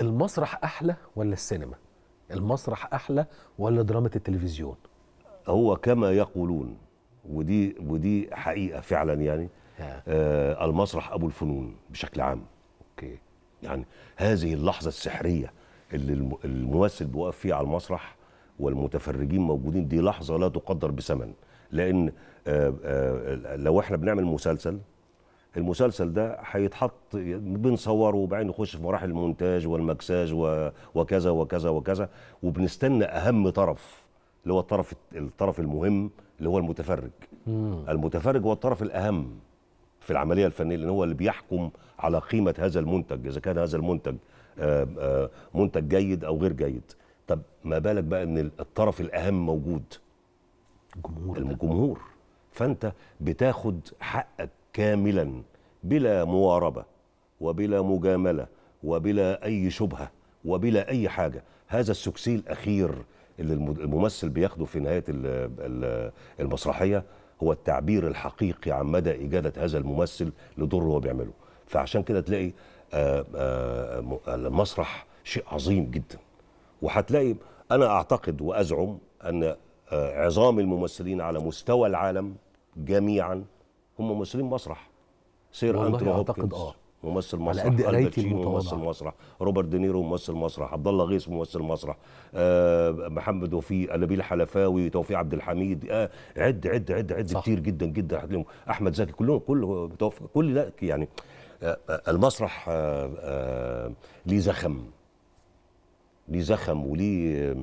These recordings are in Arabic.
المسرح احلى ولا السينما المسرح احلى ولا درامه التلفزيون هو كما يقولون ودي ودي حقيقه فعلا يعني آه المسرح ابو الفنون بشكل عام اوكي يعني هذه اللحظه السحريه اللي الممثل بيقف فيها على المسرح والمتفرجين موجودين دي لحظه لا تقدر بثمن لان آه آه لو احنا بنعمل مسلسل المسلسل ده هيتحط بنصوره وبعدين نخش في مراحل المونتاج والمكساج وكذا وكذا وكذا وبنستنى اهم طرف اللي هو الطرف الطرف المهم اللي هو المتفرج مم. المتفرج هو الطرف الاهم في العمليه الفنيه لان هو اللي بيحكم على قيمه هذا المنتج اذا كان هذا المنتج آه، آه، منتج جيد او غير جيد طب ما بالك بقى ان الطرف الاهم موجود الجمهور الجمهور فانت بتاخد حقك كاملا بلا مواربة وبلا مجاملة وبلا أي شبهة وبلا أي حاجة هذا السكسي الأخير اللي الممثل بياخده في نهاية المسرحية هو التعبير الحقيقي عن مدى إجادة هذا الممثل لدور هو بيعمله فعشان كده تلاقي آه، آه، المسرح شيء عظيم جدا وهتلاقي أنا أعتقد وأزعم أن آه، عظام الممثلين على مستوى العالم جميعا هم ممثلين مسرح سير انترو هوبكنز اه ممثل مسرح على قد قرايتي ممثل مسرح روبرت دينيرو ممثل مسرح عبد الله غيث ممثل مسرح آه محمد وفي نبيل حلفاوي توفيق عبد الحميد آه عد عد عد عد كتير جدا جدا احمد زكي كلهم كل كل لا يعني آه،, آه المسرح آه آه ليه زخم ليه زخم وليه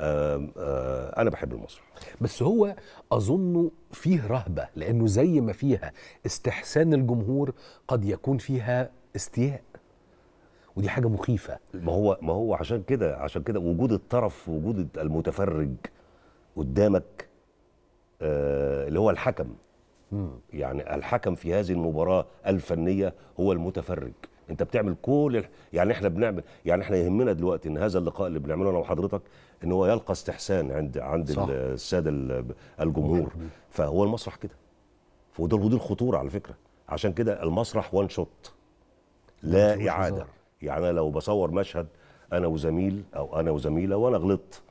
آه، انا بحب المسرح بس هو اظنه فيه رهبه لانه زي ما فيها استحسان الجمهور قد يكون فيها استياء ودي حاجه مخيفه ما هو ما هو عشان كده عشان كده وجود الطرف وجود المتفرج قدامك آه، اللي هو الحكم مم. يعني الحكم في هذه المباراه الفنيه هو المتفرج انت بتعمل كل الح... يعني احنا بنعمل يعني احنا يهمنا دلوقتي ان هذا اللقاء اللي بنعمله انا وحضرتك ان هو يلقى استحسان عند عند صح. الساده الجمهور فهو المسرح كده وده ودي الخطوره على فكره عشان كده المسرح وان شوت لا اعاده يعني لو بصور مشهد انا وزميل او انا وزميله وانا غلطت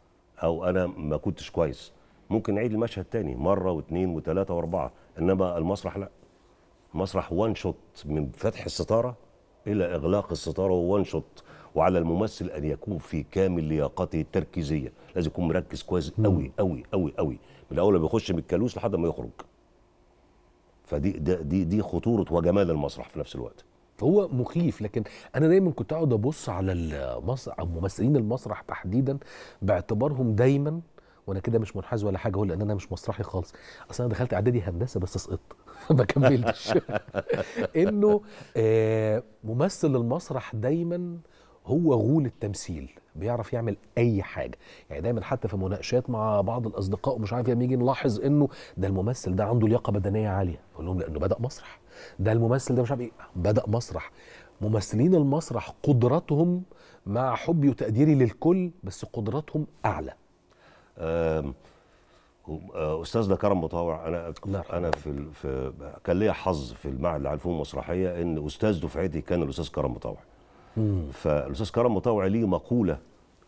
او انا ما كنتش كويس ممكن اعيد المشهد تاني مره واثنين وثلاثه واربعه انما المسرح لا مسرح وان شوت من فتح الستاره إلى إغلاق الستارة وانشط وعلى الممثل أن يكون في كامل لياقته التركيزية لازم يكون مركز كويس قوي قوي قوي قوي من أول ما بيخش من الكالوس لحد ما يخرج فدي دي دي خطورة وجمال المسرح في نفس الوقت هو مخيف لكن انا دايما كنت اقعد ابص على المسرح او ممثلين المسرح تحديدا باعتبارهم دايما وانا كده مش منحاز ولا حاجه هو لان انا مش مسرحي خالص اصل انا دخلت اعدادي هندسه بس سقطت ما كملتش انه آه، ممثل المسرح دايما هو غول التمثيل بيعرف يعمل اي حاجه يعني دايما حتى في مناقشات مع بعض الاصدقاء ومش عارف إيه، لما يجي نلاحظ انه ده الممثل ده عنده لياقه بدنيه عاليه اقول لهم لانه بدا مسرح ده الممثل ده مش عارف ايه بدا مسرح ممثلين المسرح قدراتهم مع حبي وتقديري للكل بس قدراتهم اعلى آه، استاذنا كرم مطاوع انا نعم. انا في, في كان ليا حظ في المعهد العالي للفنون المسرحيه ان استاذ دفعتي كان الاستاذ كرم مطاوع فالاستاذ كرم مطاوع ليه مقوله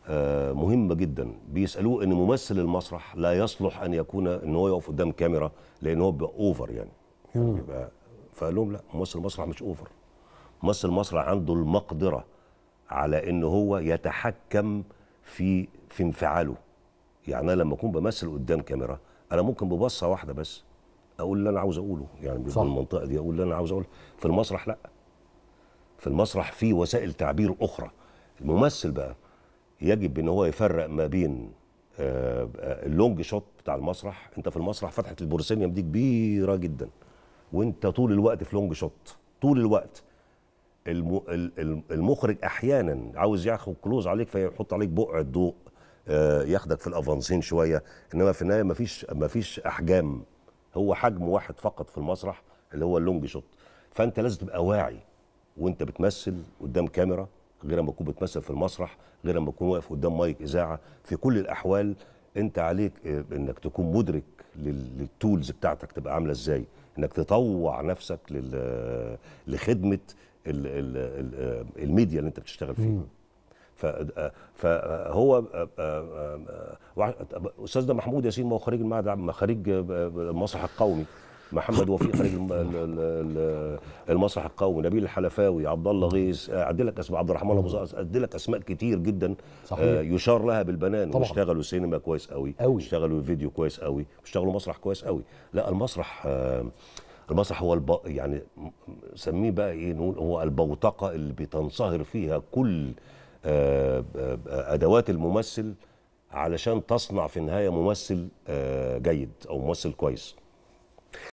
آه، مهمه جدا بيسالوه ان ممثل المسرح لا يصلح ان يكون ان هو يقف قدام كاميرا لان هو بيبقى اوفر يعني يبقى فقال لهم لا ممثل المسرح مش اوفر ممثل المسرح عنده المقدره على ان هو يتحكم في في انفعاله يعني انا لما اكون بمثل قدام كاميرا انا ممكن ببصه واحده بس اقول اللي انا عاوز اقوله يعني صح. بالمنطقه دي اقول اللي انا عاوز اقوله في المسرح لا في المسرح في وسائل تعبير اخرى الممثل بقى يجب ان هو يفرق ما بين آه، آه، اللونج شوت بتاع المسرح انت في المسرح فتحه البورسينيوم دي كبيره جدا وانت طول الوقت في لونج شوت طول الوقت المخرج احيانا عاوز ياخد كلوز عليك فيحط عليك بقع الضوء آه، ياخدك في الافانسين شويه انما في النهايه مفيش مفيش احجام هو حجم واحد فقط في المسرح اللي هو اللونج شوت فانت لازم تبقى واعي وانت بتمثل قدام كاميرا غير لما تكون بتمثل في المسرح غير لما تكون واقف قدام مايك اذاعه في كل الاحوال انت عليك آه، انك تكون مدرك للتولز بتاعتك تبقى عامله ازاي انك تطوع نفسك آه، لخدمه الميديا اللي انت بتشتغل فيها فهو آه، آه، آه، استاذنا محمود ياسين ما هو خريج المعهد خريج المسرح القومي محمد وفيق خريج المسرح القومي نبيل الحلفاوي عبد الله غيث عدي لك اسماء عبد الرحمن ابو ادي لك اسماء كتير جدا صحيح. يشار لها بالبنان طبعا. واشتغلوا سينما كويس قوي, قوي. اشتغلوا فيديو كويس قوي واشتغلوا مسرح كويس قوي لا المسرح المسرح هو الب... يعني سميه بقى ايه نقول هو البوتقه اللي بتنصهر فيها كل آه، آه، ادوات الممثل علشان تصنع في النهايه ممثل آه، جيد او ممثل كويس